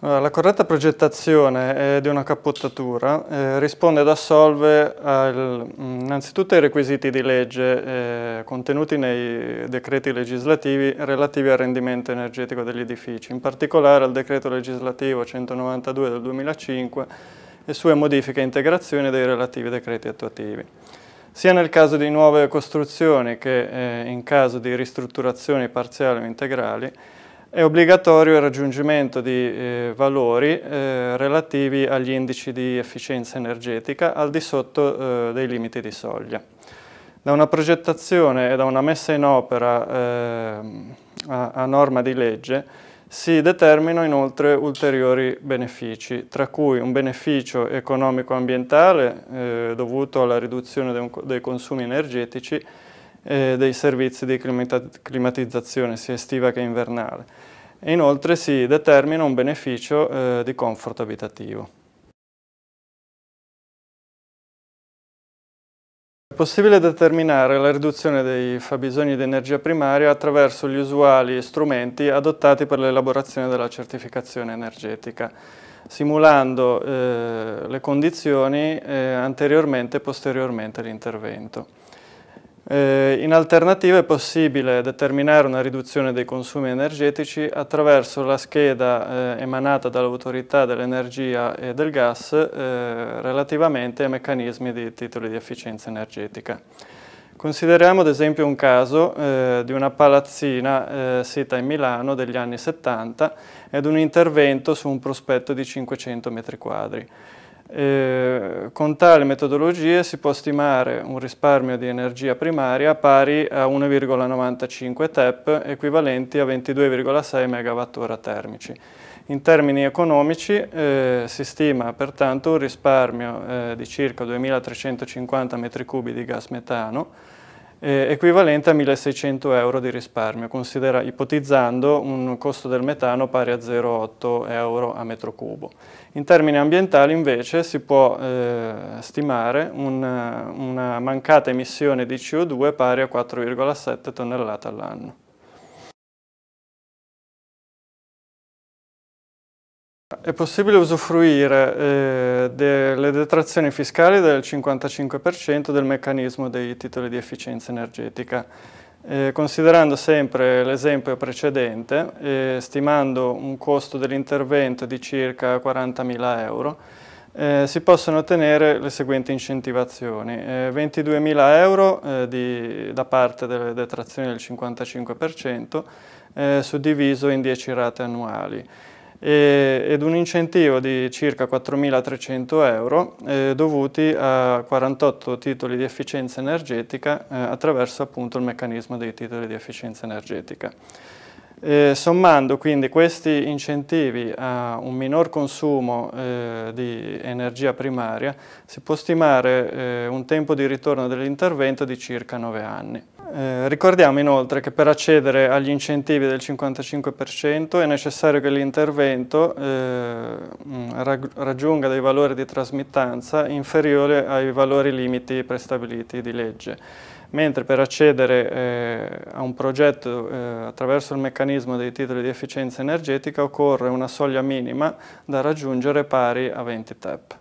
La corretta progettazione eh, di una capottatura eh, risponde ad assolve al, mm, innanzitutto ai requisiti di legge eh, contenuti nei decreti legislativi relativi al rendimento energetico degli edifici, in particolare al decreto legislativo 192 del 2005 e sue modifiche e integrazioni dei relativi decreti attuativi sia nel caso di nuove costruzioni che in caso di ristrutturazioni parziali o integrali, è obbligatorio il raggiungimento di eh, valori eh, relativi agli indici di efficienza energetica al di sotto eh, dei limiti di soglia. Da una progettazione e da una messa in opera ehm, a, a norma di legge si determinano inoltre ulteriori benefici, tra cui un beneficio economico-ambientale eh, dovuto alla riduzione dei consumi energetici eh, dei servizi di climatizzazione sia estiva che invernale. E inoltre si determina un beneficio eh, di comfort abitativo. È possibile determinare la riduzione dei fabbisogni di energia primaria attraverso gli usuali strumenti adottati per l'elaborazione della certificazione energetica, simulando eh, le condizioni eh, anteriormente e posteriormente all'intervento. Eh, in alternativa è possibile determinare una riduzione dei consumi energetici attraverso la scheda eh, emanata dall'autorità dell'energia e del gas eh, relativamente ai meccanismi di titoli di efficienza energetica. Consideriamo ad esempio un caso eh, di una palazzina eh, sita in Milano degli anni 70 ed un intervento su un prospetto di 500 metri quadri. Eh, con tale metodologia si può stimare un risparmio di energia primaria pari a 1,95 TEP equivalenti a 22,6 MWh termici. In termini economici eh, si stima pertanto un risparmio eh, di circa 2.350 m3 di gas metano eh, equivalente a 1.600 euro di risparmio, considera, ipotizzando un costo del metano pari a 0,8 euro a metro cubo. In termini ambientali invece si può eh, stimare una, una mancata emissione di CO2 pari a 4,7 tonnellate all'anno. È possibile usufruire eh, delle detrazioni fiscali del 55% del meccanismo dei titoli di efficienza energetica, eh, considerando sempre l'esempio precedente, eh, stimando un costo dell'intervento di circa 40.000 euro, eh, si possono ottenere le seguenti incentivazioni, 22.000 eh, euro eh, di, da parte delle detrazioni del 55% suddiviso in 10 rate annuali, e, ed un incentivo di circa 4.300 euro eh, dovuti a 48 titoli di efficienza energetica eh, attraverso appunto il meccanismo dei titoli di efficienza energetica. Eh, sommando quindi questi incentivi a un minor consumo eh, di energia primaria si può stimare eh, un tempo di ritorno dell'intervento di circa 9 anni. Eh, ricordiamo inoltre che per accedere agli incentivi del 55% è necessario che l'intervento eh, mm, raggiunga dei valori di trasmittanza inferiori ai valori limiti prestabiliti di legge, mentre per accedere eh, a un progetto eh, attraverso il meccanismo dei titoli di efficienza energetica occorre una soglia minima da raggiungere pari a 20 TEP.